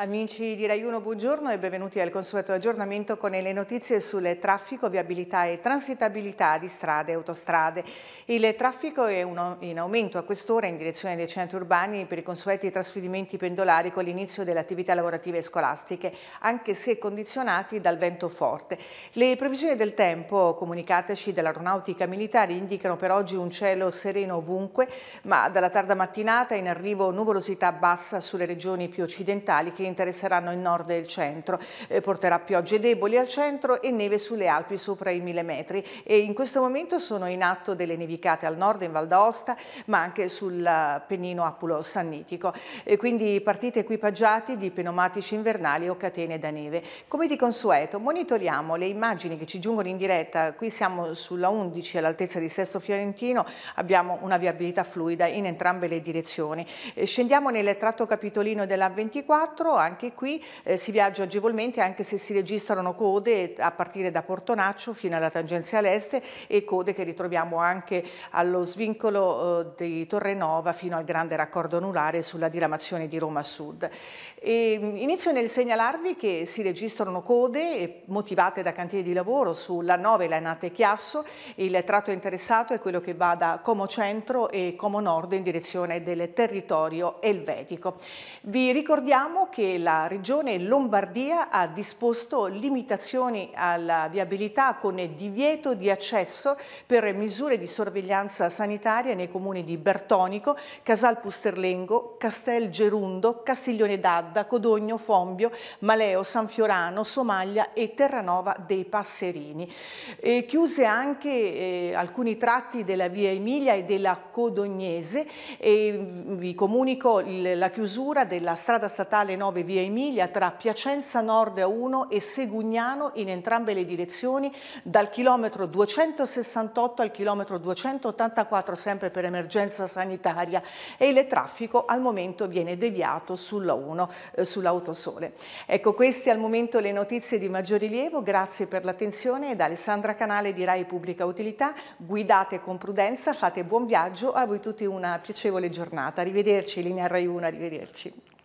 Amici di Rai 1, buongiorno e benvenuti al consueto aggiornamento con le notizie sul traffico, viabilità e transitabilità di strade e autostrade. Il traffico è in aumento a quest'ora in direzione dei centri urbani per i consueti trasferimenti pendolari con l'inizio delle attività lavorative e scolastiche, anche se condizionati dal vento forte. Le previsioni del tempo comunicateci dall'aeronautica militare indicano per oggi un cielo sereno ovunque, ma dalla tarda mattinata in arrivo nuvolosità bassa sulle regioni più occidentali che interesseranno il nord e il centro. Eh, porterà piogge deboli al centro e neve sulle Alpi sopra i 1000 metri e in questo momento sono in atto delle nevicate al nord in Val d'Aosta ma anche sul eh, Pennino Apulo-Sannitico. quindi partite equipaggiati di pneumatici invernali o catene da neve. Come di consueto monitoriamo le immagini che ci giungono in diretta, qui siamo sulla 11 all'altezza di Sesto Fiorentino, abbiamo una viabilità fluida in entrambe le direzioni. scendiamo nel tratto capitolino della 24 anche qui eh, si viaggia agevolmente anche se si registrano code eh, a partire da Portonaccio fino alla tangenziale est e code che ritroviamo anche allo svincolo eh, di Torrenova fino al grande raccordo anulare sulla diramazione di Roma Sud. E, mm, inizio nel segnalarvi che si registrano code eh, motivate da cantieri di lavoro sulla 9 Lanate Chiasso, il tratto interessato è quello che va da Como Centro e Como Nord in direzione del territorio elvetico. Vi ricordiamo che la regione Lombardia ha disposto limitazioni alla viabilità con divieto di accesso per misure di sorveglianza sanitaria nei comuni di Bertonico, Casal Pusterlengo, Castel Gerundo, Castiglione d'Adda, Codogno, Fombio, Maleo, San Fiorano, Somaglia e Terranova dei Passerini. E chiuse anche eh, alcuni tratti della via Emilia e della Codognese e vi comunico la chiusura della strada statale 9 9 via Emilia tra Piacenza Nord a 1 e Segugnano in entrambe le direzioni dal chilometro 268 al chilometro 284 sempre per emergenza sanitaria e il traffico al momento viene deviato sulla 1 eh, sull'autosole. Ecco queste al momento le notizie di maggior rilievo, grazie per l'attenzione da Alessandra Canale di Rai Pubblica Utilità, guidate con prudenza, fate buon viaggio, a voi tutti una piacevole giornata, arrivederci linea Rai 1, arrivederci.